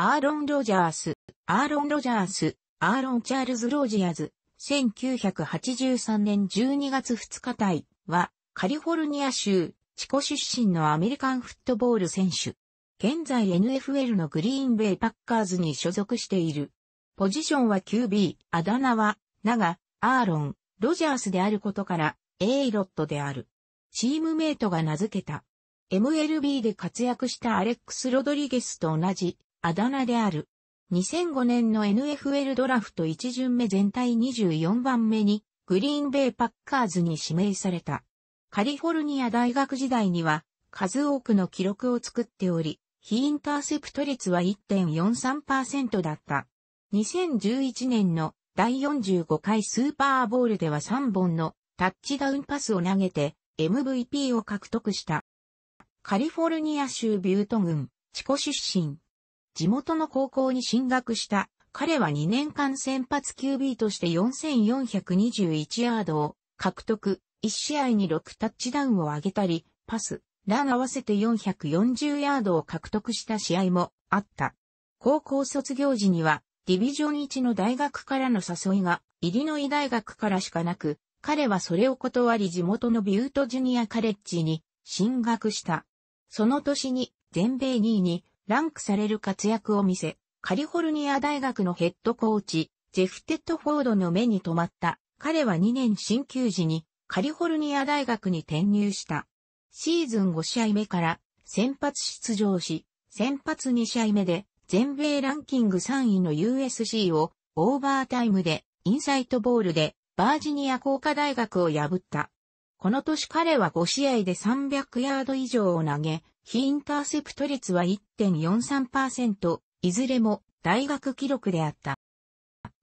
アーロン・ロジャース、アーロン・ロジャース、アーロン・チャールズ・ロジアーズ、1983年12月2日隊は、カリフォルニア州、チコ出身のアメリカンフットボール選手。現在 NFL のグリーンベイパッカーズに所属している。ポジションは QB、あだ名は、長、アーロン、ロジャースであることから、エイロットである。チームメイトが名付けた。MLB で活躍したアレックス・ロドリゲスと同じあだ名である。2005年の NFL ドラフト1巡目全体24番目にグリーンベイパッカーズに指名された。カリフォルニア大学時代には数多くの記録を作っており、非インターセプト率は1.43%だった。2011年の第45回スーパーボールでは3本のタッチダウンパスを投げて MVP を獲得した。カリフォルニア州ビュート郡、チコ出身、地元の高校に進学した。彼は2年間先発 QB として4421ヤードを獲得。1試合に6タッチダウンを上げたり、パス、ラン合わせて440ヤードを獲得した試合もあった。高校卒業時には、ディビジョン1の大学からの誘いが、イリノイ大学からしかなく、彼はそれを断り地元のビュートジュニアカレッジに進学した。その年に全米2位にランクされる活躍を見せ、カリフォルニア大学のヘッドコーチ、ジェフ・テッドフォードの目に留まった。彼は2年進級時にカリフォルニア大学に転入した。シーズン5試合目から先発出場し、先発2試合目で全米ランキング3位の USC をオーバータイムでインサイトボールでバージニア工科大学を破った。この年彼は5試合で300ヤード以上を投げ、非インターセプト率は1.43%、いずれも大学記録であった。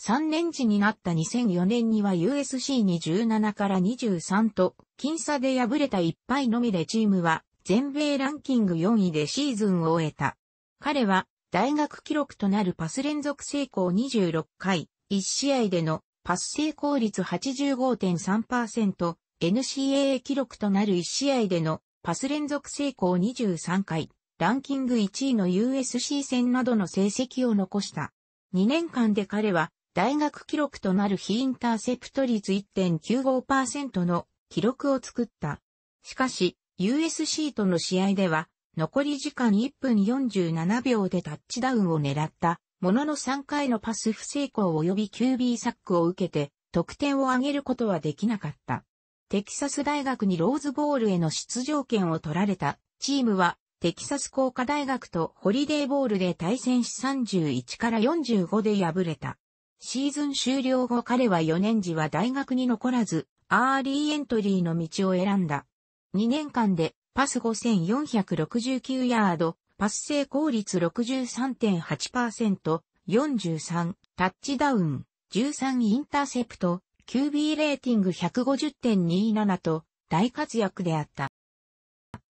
3年時になった2004年には USC に17から23と、僅差で敗れた1敗のみでチームは全米ランキング4位でシーズンを終えた。彼は大学記録となるパス連続成功26回、1試合でのパス成功率85.3%、NCAA 記録となる1試合でのパス連続成功23回、ランキング1位の USC 戦などの成績を残した。2年間で彼は大学記録となる非インターセプト率1.95%の記録を作った。しかし、USC との試合では、残り時間1分47秒でタッチダウンを狙った、ものの3回のパス不成功及び QB サックを受けて、得点を上げることはできなかった。テキサス大学にローズボールへの出場権を取られたチームは、テキサス工科大学とホリデーボールで対戦し31から45で敗れた。シーズン終了後彼は4年時は大学に残らず、アーリーエントリーの道を選んだ。2年間でパス5469ヤード、パス成功率63.8%、43、タッチダウン、13インターセプト、QB レーティング150.27と大活躍であった。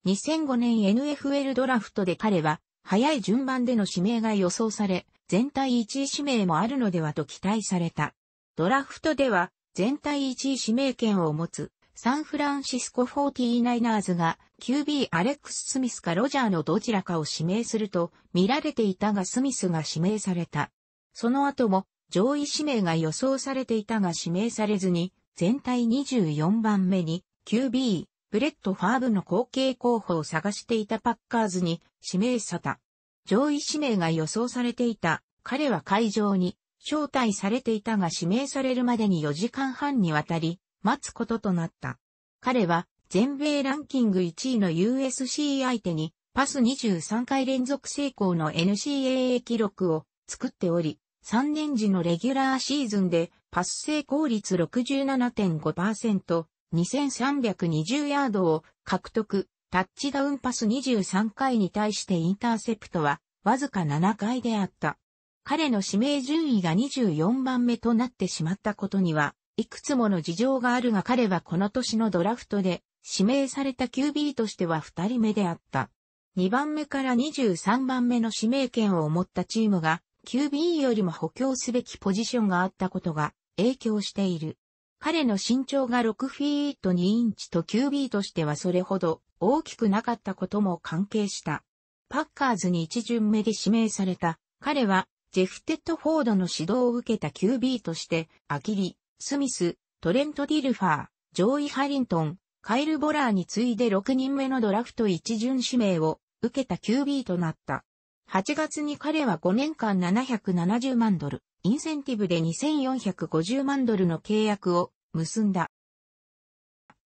2005年 NFL ドラフトで彼は早い順番での指名が予想され、全体1位指名もあるのではと期待された。ドラフトでは全体1位指名権を持つサンフランシスコ 49ers が QB アレックス・スミスかロジャーのどちらかを指名すると見られていたがスミスが指名された。その後も上位指名が予想されていたが指名されずに、全体24番目に QB、ブレット・ファーブの後継候補を探していたパッカーズに指名された。上位指名が予想されていた。彼は会場に招待されていたが指名されるまでに4時間半にわたり待つこととなった。彼は全米ランキング1位の USC 相手にパス23回連続成功の NCAA 記録を作っており、3年時のレギュラーシーズンでパス成功率67.5%、2320ヤードを獲得、タッチダウンパス23回に対してインターセプトはわずか7回であった。彼の指名順位が24番目となってしまったことには、いくつもの事情があるが彼はこの年のドラフトで指名された QB としては2人目であった。2番目から23番目の指名権を持ったチームが QB よりも補強すべきポジションがあったことが影響している。彼の身長が6フィート2インチと QB としてはそれほど大きくなかったことも関係した。パッカーズに一巡目で指名された彼はジェフ・テッドフォードの指導を受けた QB としてアキリ、スミス、トレント・ディルファー、ジョイ・ハリントン、カイル・ボラーに次いで6人目のドラフト一巡指名を受けた QB となった。8月に彼は5年間770万ドル、インセンティブで2450万ドルの契約を結んだ。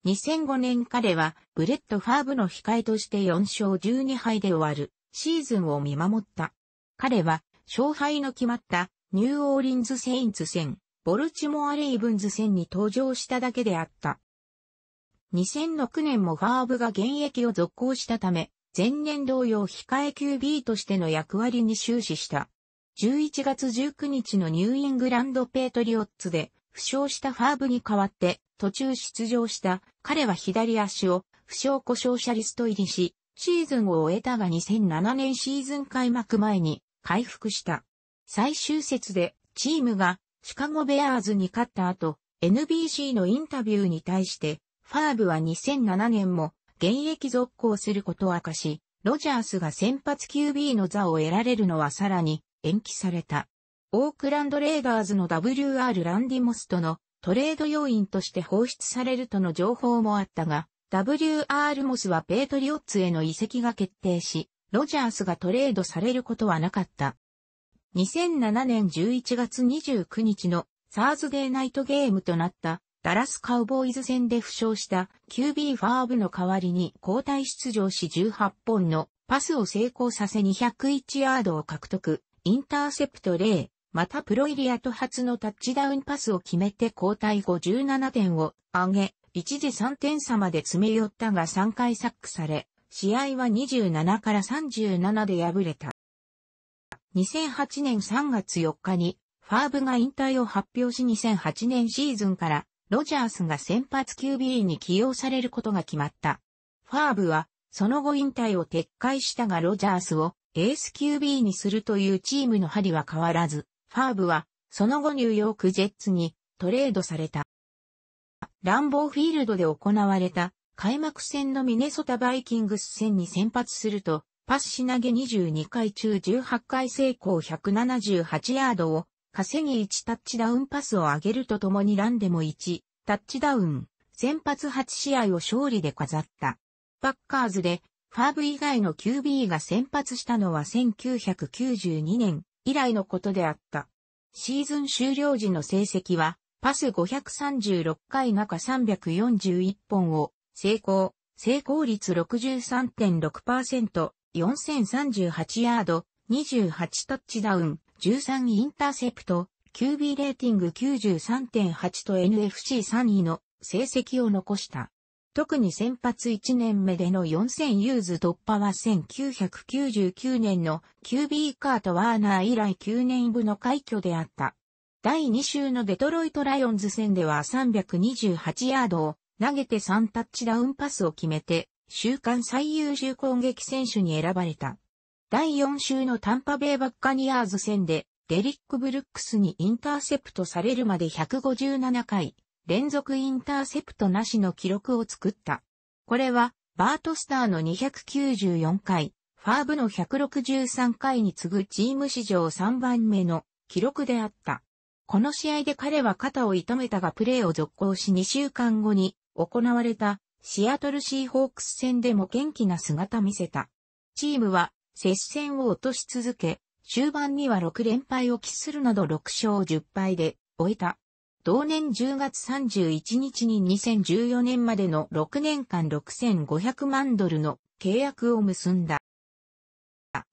2005年彼はブレッド・ファーブの控えとして4勝12敗で終わるシーズンを見守った。彼は勝敗の決まったニューオーリンズ・セインツ戦、ボルチモア・レイブンズ戦に登場しただけであった。2006年もファーブが現役を続行したため、前年同様控え QB としての役割に終始した。11月19日のニューイングランドペートリオッツで負傷したファーブに代わって途中出場した彼は左足を負傷故障者リスト入りし、シーズンを終えたが2007年シーズン開幕前に回復した。最終節でチームがシカゴベアーズに勝った後、NBC のインタビューに対して、ファーブは2007年も現役続行することを明かし、ロジャースが先発 QB の座を得られるのはさらに延期された。オークランドレーダーズの WR ランディモスとのトレード要因として放出されるとの情報もあったが、WR モスはペイトリオッツへの移籍が決定し、ロジャースがトレードされることはなかった。2007年11月29日のサーズデーナイトゲームとなったダラスカウボーイズ戦で負傷した QB ファーブの代わりに交代出場し18本のパスを成功させ201ヤードを獲得、インターセプト0、またプロイリアと初のタッチダウンパスを決めて交代後17点を上げ、一時3点差まで詰め寄ったが3回サックされ、試合は27から37で敗れた。2008年3月4日に、ファーブが引退を発表し2008年シーズンからロジャースが先発 QB に起用されることが決まった。ファーブは、その後引退を撤回したがロジャースをエース QB にするというチームの針は変わらず、ファーブは、その後ニューヨークジェッツにトレードされた。ランボーフィールドで行われた開幕戦のミネソタバイキングス戦に先発すると、パスし投げ22回中18回成功178ヤードを稼ぎ1タッチダウンパスを上げるとともにランでも1タッチダウン、先発8試合を勝利で飾った。バッカーズでファーブ以外の QB が先発したのは1992年以来のことであった。シーズン終了時の成績は、パス536回中341本を成功、成功率63.6%、4038ヤード、28タッチダウン、13インターセプト、QB レーティング93.8と NFC3 位の成績を残した。特に先発1年目での4000ユーズ突破は1999年の QB カート・ワーナー以来9年部の快挙であった。第2週のデトロイト・ライオンズ戦では328ヤードを投げて3タッチダウンパスを決めて、週間最優秀攻撃選手に選ばれた。第4週のタンパベイバッカニアーズ戦で、デリック・ブルックスにインターセプトされるまで157回、連続インターセプトなしの記録を作った。これは、バートスターの294回、ファーブの163回に次ぐチーム史上3番目の記録であった。この試合で彼は肩を痛めたがプレーを続行し2週間後に行われたシアトルシーホークス戦でも元気な姿見せた。チームは接戦を落とし続け、終盤には6連敗を喫するなど6勝10敗で終えた。同年10月31日に2014年までの6年間6500万ドルの契約を結んだ。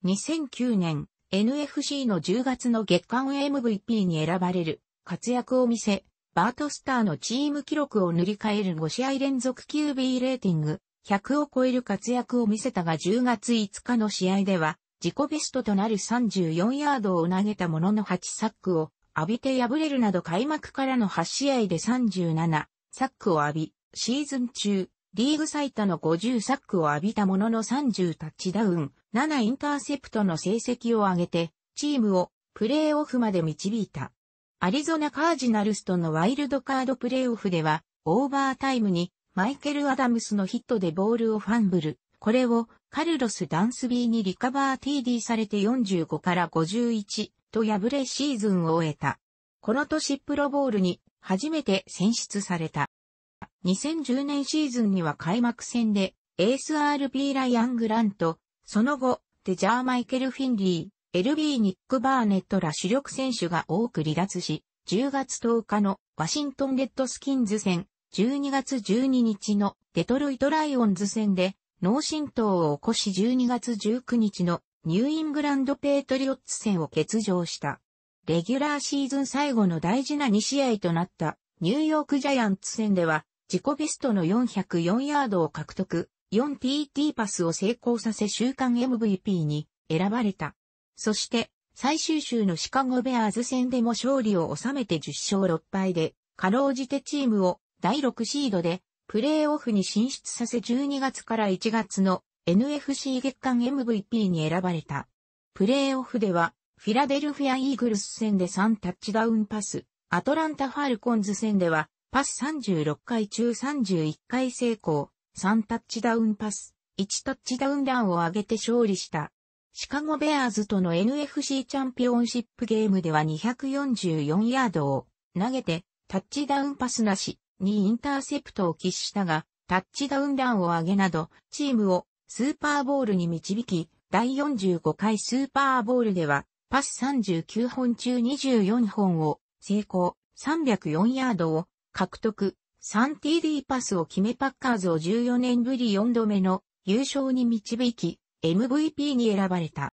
2009年 NFC の10月の月間 MVP に選ばれる活躍を見せ、バートスターのチーム記録を塗り替える5試合連続 QB レーティング100を超える活躍を見せたが10月5日の試合では、自己ベストとなる34ヤードを投げたものの8サックを浴びて敗れるなど開幕からの8試合で37サックを浴び、シーズン中、リーグ最多の50サックを浴びたものの30タッチダウン、7インターセプトの成績を上げて、チームをプレーオフまで導いた。アリゾナカージナルスとのワイルドカードプレーオフでは、オーバータイムにマイケル・アダムスのヒットでボールをファンブル。これをカルロス・ダンスビーにリカバー TD されて45から51と敗れシーズンを終えた。この年プロボールに初めて選出された。2010年シーズンには開幕戦でエース RB ライアン・グラント、その後、デジャー・マイケル・フィンリー、LB ニック・バーネットら主力選手が多く離脱し、10月10日のワシントン・レッドスキンズ戦12月12日のデトロイトライオンズ戦で脳震盪を起こし12月19日のニューイングランドペートリオッツ戦を欠場した。レギュラーシーズン最後の大事な2試合となったニューヨークジャイアンツ戦では自己ベストの404ヤードを獲得、4PT パスを成功させ週間 MVP に選ばれた。そして最終週のシカゴベアーズ戦でも勝利を収めて10勝6敗で、かろうじてチームを第6シードで、プレーオフに進出させ12月から1月の NFC 月間 MVP に選ばれた。プレーオフでは、フィラデルフィア・イーグルス戦で3タッチダウンパス、アトランタ・ファルコンズ戦では、パス36回中31回成功、3タッチダウンパス、1タッチダウンランを上げて勝利した。シカゴベアーズとの NFC チャンピオンシップゲームでは244ヤードを投げてタッチダウンパスなし、にインターセプトを喫したが、タッチダウンンを上げなど、チームをスーパーボールに導き、第45回スーパーボールでは、パス39本中24本を成功、304ヤードを獲得、3TD パスを決めパッカーズを14年ぶり4度目の優勝に導き、MVP に選ばれた。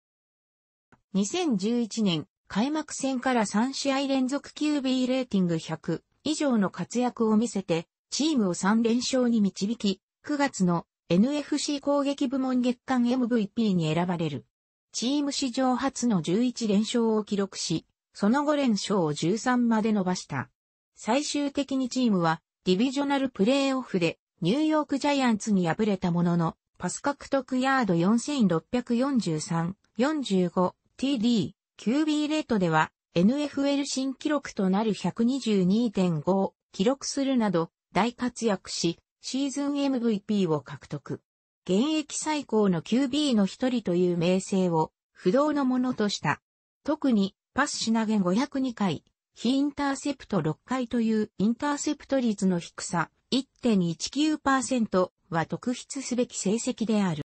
2011年、開幕戦から3試合連続 QB レーティング100、以上の活躍を見せて、チームを3連勝に導き、9月の NFC 攻撃部門月間 MVP に選ばれる。チーム史上初の11連勝を記録し、その後連勝を13まで伸ばした。最終的にチームはディビジョナルプレーオフでニューヨークジャイアンツに敗れたものの、パス獲得ヤード4643、45、TD、QB レートでは NFL 新記録となる122.5を記録するなど大活躍し、シーズン MVP を獲得。現役最高の QB の一人という名声を不動のものとした。特にパスし投げ502回、非インターセプト6回というインターセプト率の低さ1.19%は特筆すべき成績である。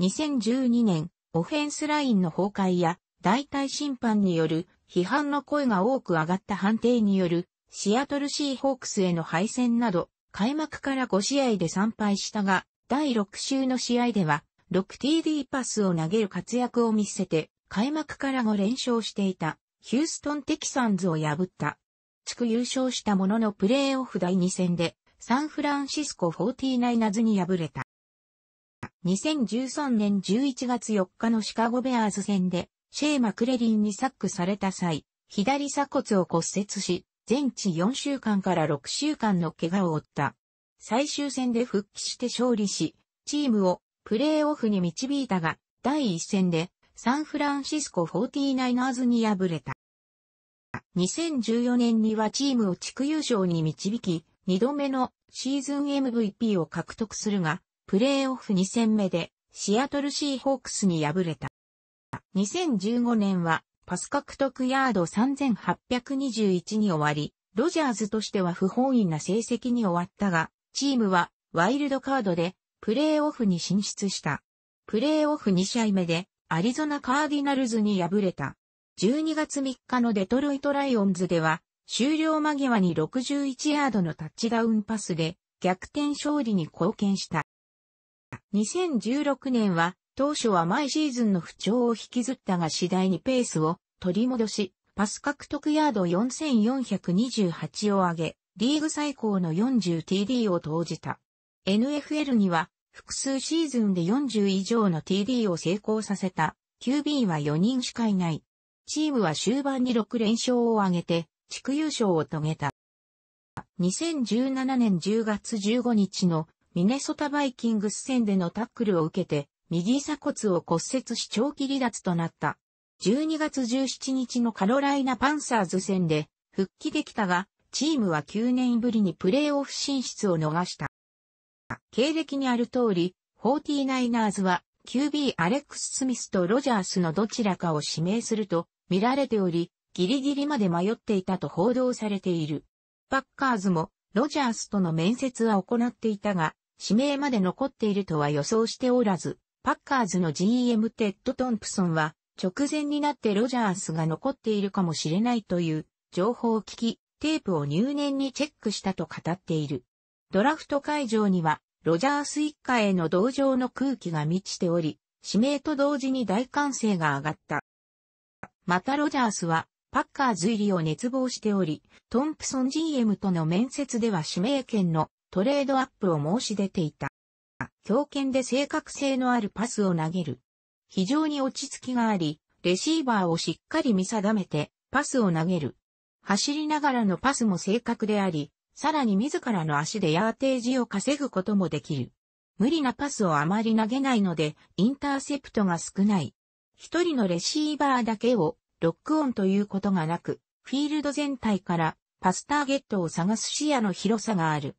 2012年、オフェンスラインの崩壊や代替審判による批判の声が多く上がった判定によるシアトルシーホークスへの敗戦など、開幕から5試合で参拝したが、第6週の試合では、6TD パスを投げる活躍を見せて、開幕から5連勝していた、ヒューストンテキサンズを破った。地区優勝したもののプレーオフ第2戦で、サンフランシスコ 49ers に敗れた。2013年11月4日のシカゴベアーズ戦で、シェー・マクレリンにサックされた際、左鎖骨を骨折し、全治4週間から6週間の怪我を負った。最終戦で復帰して勝利し、チームをプレーオフに導いたが、第1戦でサンフランシスコ 49ers に敗れた。2014年にはチームを地区優勝に導き、2度目のシーズン MVP を獲得するが、プレーオフ2戦目でシアトルシーホークスに敗れた。2015年はパス獲得ヤード3821に終わり、ロジャーズとしては不本意な成績に終わったが、チームはワイルドカードでプレーオフに進出した。プレーオフ2試合目でアリゾナカーディナルズに敗れた。12月3日のデトロイトライオンズでは、終了間際に61ヤードのタッチダウンパスで逆転勝利に貢献した。2016年は当初は毎シーズンの不調を引きずったが次第にペースを取り戻し、パス獲得ヤード4428を上げ、リーグ最高の 40TD を投じた。NFL には複数シーズンで40以上の TD を成功させた QB は4人しかいない。チームは終盤に6連勝を挙げて地区優勝を遂げた。2017年10月15日のミネソタバイキングス戦でのタックルを受けて右鎖骨を骨折し長期離脱となった。12月17日のカロライナパンサーズ戦で復帰できたが、チームは9年ぶりにプレーオフ進出を逃した。経歴にある通り、49ers は QB アレックス・スミスとロジャースのどちらかを指名すると見られており、ギリギリまで迷っていたと報道されている。パッカーズもロジャースとの面接は行っていたが、指名まで残っているとは予想しておらず、パッカーズの GM テッド・トンプソンは、直前になってロジャースが残っているかもしれないという情報を聞き、テープを入念にチェックしたと語っている。ドラフト会場には、ロジャース一家への同情の空気が満ちており、指名と同時に大歓声が上がった。またロジャースは、パッカーズ入りを熱望しており、トンプソン GM との面接では指名権のトレードアップを申し出ていた。強肩で正確性のあるパスを投げる。非常に落ち着きがあり、レシーバーをしっかり見定めて、パスを投げる。走りながらのパスも正確であり、さらに自らの足でヤーテージを稼ぐこともできる。無理なパスをあまり投げないので、インターセプトが少ない。一人のレシーバーだけをロックオンということがなく、フィールド全体からパスターゲットを探す視野の広さがある。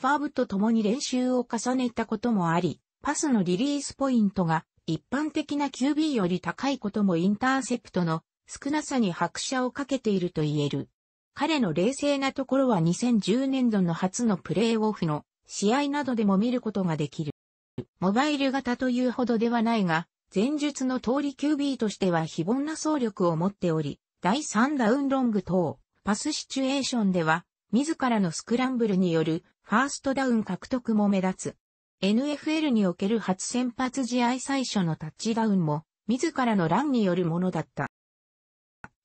ファーブと共に練習を重ねたこともあり、パスのリリースポイントが一般的な QB より高いこともインターセプトの少なさに拍車をかけていると言える。彼の冷静なところは2010年度の初のプレーオフの試合などでも見ることができる。モバイル型というほどではないが、前述の通り QB としては非凡な走力を持っており、第3ダウンロング等、パスシチュエーションでは、自らのスクランブルによるファーストダウン獲得も目立つ。NFL における初先発試合最初のタッチダウンも、自らのランによるものだった。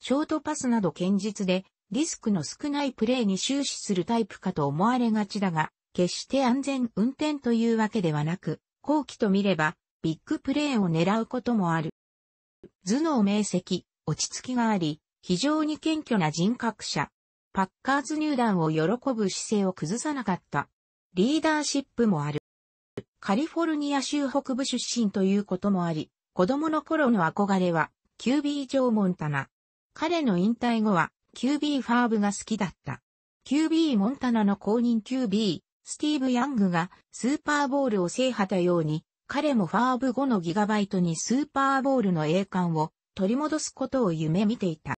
ショートパスなど堅実で、リスクの少ないプレーに終始するタイプかと思われがちだが、決して安全運転というわけではなく、後期と見れば、ビッグプレーを狙うこともある。頭脳明晰、落ち着きがあり、非常に謙虚な人格者、パッカーズ入団を喜ぶ姿勢を崩さなかった。リーダーシップもある。カリフォルニア州北部出身ということもあり、子供の頃の憧れは、キュービー・ジョー・モンタナ。彼の引退後は、キュービー・ファーブが好きだった。キュービー・モンタナの公認キュービー、スティーブ・ヤングがスーパーボールを制覇たように、彼もファーブ後のギガバイトにスーパーボールの栄冠を取り戻すことを夢見ていた。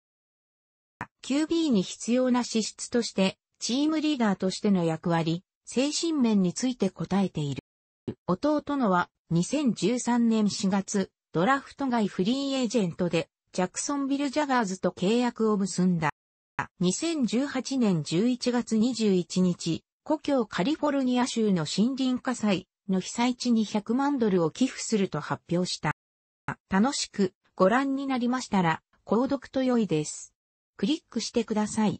QB に必要な資質として、チームリーダーとしての役割、精神面について答えている。弟のは、2013年4月、ドラフト外フリーエージェントで、ジャクソンビル・ジャガーズと契約を結んだ。2018年11月21日、故郷カリフォルニア州の森林火災の被災地に100万ドルを寄付すると発表した。楽しくご覧になりましたら、購読と良いです。クリックしてください。